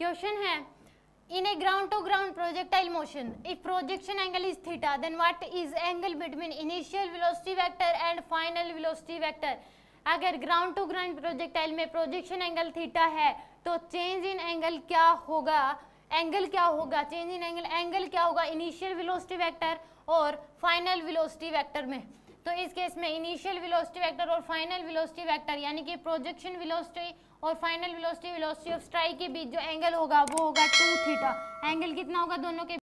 question है in a ground to ground projectile motion if projection angle is theta then what is angle between initial velocity vector and final velocity vector अगर ground to ground projectile में projection angle theta है तो change in angle क्या होगा angle क्या होगा change in angle angle क्या होगा इनिशियल वेलोसिटी वेक्टर और फाइनल वेलोसिटी वेक्टर में तो इस केस में इनिशियल वेलोसिटी वेक्टर और फाइनल वेलोसिटी वेक्टर यानी कि प्रोजेक्शन वेलोसिटी और final velocity velocity of strike के बीच जो एंगल होगा वो होगा टू थीटा एंगल कितना होगा दोनों के